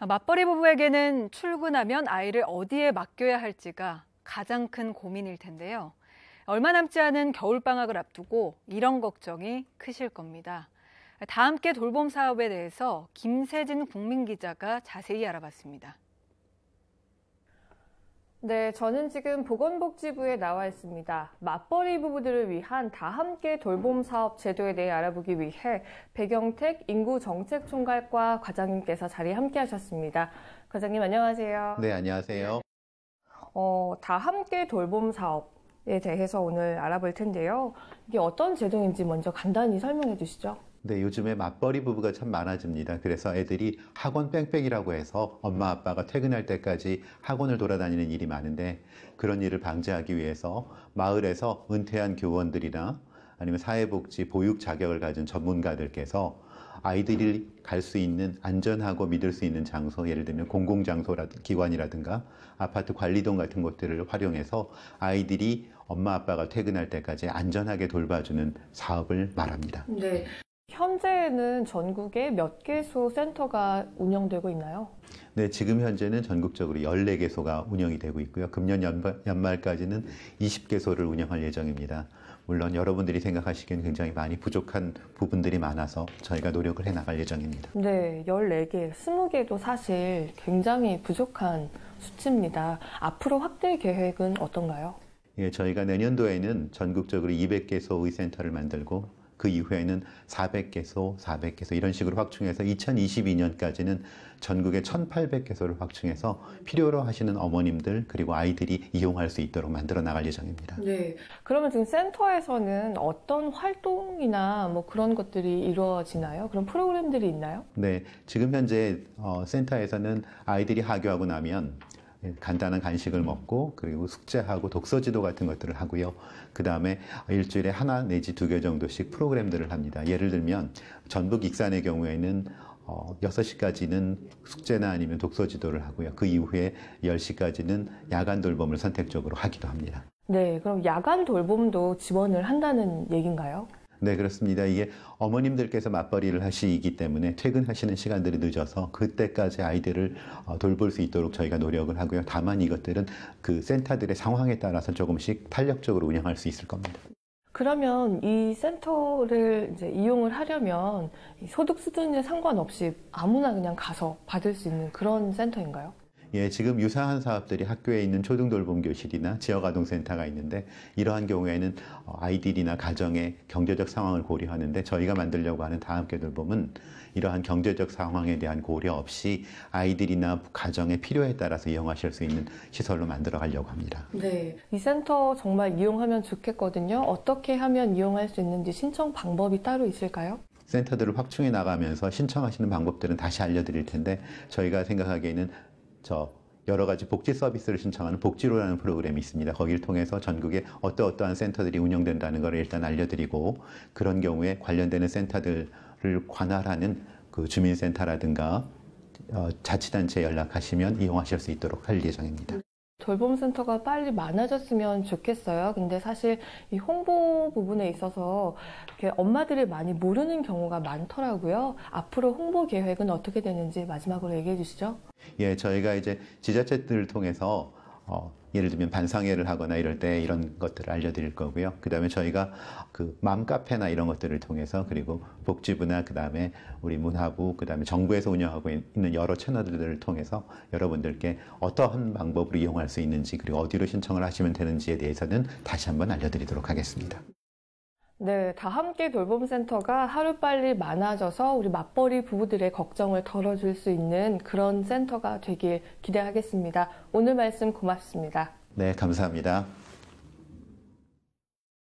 아, 맞벌이 부부에게는 출근하면 아이를 어디에 맡겨야 할지가 가장 큰 고민일 텐데요. 얼마 남지 않은 겨울방학을 앞두고 이런 걱정이 크실 겁니다. 아, 다 함께 돌봄 사업에 대해서 김세진 국민기자가 자세히 알아봤습니다. 네, 저는 지금 보건복지부에 나와 있습니다. 맞벌이 부부들을 위한 다 함께 돌봄 사업 제도에 대해 알아보기 위해 배경택 인구정책총괄과 과장님께서 자리에 함께 하셨습니다. 과장님 안녕하세요. 네, 안녕하세요. 어, 다 함께 돌봄 사업에 대해서 오늘 알아볼 텐데요. 이게 어떤 제도인지 먼저 간단히 설명해 주시죠. 근데 요즘에 맞벌이 부부가 참 많아집니다. 그래서 애들이 학원 뺑뺑이라고 해서 엄마 아빠가 퇴근할 때까지 학원을 돌아다니는 일이 많은데 그런 일을 방지하기 위해서 마을에서 은퇴한 교원들이나 아니면 사회복지 보육 자격을 가진 전문가들께서 아이들이 갈 수 있는 안전하고 믿을 수 있는 장소, 예를 들면 공공장소라든 가 기관이라든가 아파트 관리동 같은 것들을 활용해서 아이들이 엄마 아빠가 퇴근할 때까지 안전하게 돌봐주는 사업을 말합니다. 네. 현재는 전국에 몇 개소 센터가 운영되고 있나요? 네, 지금 현재는 전국적으로 14개소가 운영이 되고 있고요. 금년 연말, 까지는 20개소를 운영할 예정입니다. 물론 여러분들이 생각하시기엔 굉장히 많이 부족한 부분들이 많아서 저희가 노력을 해 나갈 예정입니다. 네, 14개, 20개도 사실 굉장히 부족한 수치입니다. 앞으로 확대 계획은 어떤가요? 예, 저희가 내년도에는 전국적으로 200개소의 센터를 만들고 그 이후에는 400개소, 400개소 이런 식으로 확충해서 2022년까지는 전국에 1,800개소를 확충해서 필요로 하시는 어머님들 그리고 아이들이 이용할 수 있도록 만들어 나갈 예정입니다. 네. 그러면 지금 센터에서는 어떤 활동이나 뭐 그런 것들이 이루어지나요? 그런 프로그램들이 있나요? 네. 지금 현재 어, 센터에서는 아이들이 하교하고 나면 예, 간단한 간식을 먹고 그리고 숙제하고 독서 지도 같은 것들을 하고요. 그 다음에 일주일에 하나 내지 두 개 정도씩 프로그램들을 합니다. 예를 들면 전북 익산의 경우에는 어, 6시까지는 숙제나 아니면 독서 지도를 하고요. 그 이후에 10시까지는 야간 돌봄을 선택적으로 하기도 합니다. 네, 그럼 야간 돌봄도 지원을 한다는 얘기인가요? 네, 그렇습니다. 이게 어머님들께서 맞벌이를 하시기 때문에 퇴근하시는 시간들이 늦어서 그때까지 아이들을 어, 돌볼 수 있도록 저희가 노력을 하고요. 다만 이것들은 그 센터들의 상황에 따라서 조금씩 탄력적으로 운영할 수 있을 겁니다. 그러면 이 센터를 이제 이용을 하려면 소득 수준에 상관없이 아무나 그냥 가서 받을 수 있는 그런 센터인가요? 예, 지금 유사한 사업들이 학교에 있는 초등돌봄교실이나 지역아동센터가 있는데 이러한 경우에는 어, 아이들이나 가정의 경제적 상황을 고려하는데 저희가 만들려고 하는 다함께 돌봄은 이러한 경제적 상황에 대한 고려 없이 아이들이나 가정의 필요에 따라서 이용하실 수 있는 시설로 만들어 가려고 합니다. 네. 이 센터 정말 이용하면 좋겠거든요. 어떻게 하면 이용할 수 있는지 신청 방법이 따로 있을까요? 센터들을 확충해 나가면서 신청하시는 방법들은 다시 알려드릴 텐데 저희가 생각하기에는 저 여러 가지 복지 서비스를 신청하는 복지로라는 프로그램이 있습니다. 거기를 통해서 전국에 어떠 어떠한 센터들이 운영된다는 걸 일단 알려드리고 그런 경우에 관련되는 센터들을 관할하는 그 주민센터라든가 어, 자치단체에 연락하시면 이용하실 수 있도록 할 예정입니다. 돌봄센터가 빨리 많아졌으면 좋겠어요. 근데 사실 이 홍보 부분에 있어서 이렇게 엄마들이 많이 모르는 경우가 많더라고요. 앞으로 홍보 계획은 어떻게 되는지 마지막으로 얘기해 주시죠. 예, 저희가 이제 지자체들을 통해서 어, 예를 들면 반상회를 하거나 이럴 때 이런 것들을 알려드릴 거고요. 그 다음에 저희가 그 맘카페나 이런 것들을 통해서 그리고 복지부나 그 다음에 우리 문화부 그 다음에 정부에서 운영하고 있는 여러 채널들을 통해서 여러분들께 어떠한 방법으로 이용할 수 있는지 그리고 어디로 신청을 하시면 되는지에 대해서는 다시 한번 알려드리도록 하겠습니다. 네, 다 함께 돌봄 센터가 하루빨리 많아져서 우리 맞벌이 부부들의 걱정을 덜어줄 수 있는 그런 센터가 되길 기대하겠습니다. 오늘 말씀 고맙습니다. 네, 감사합니다.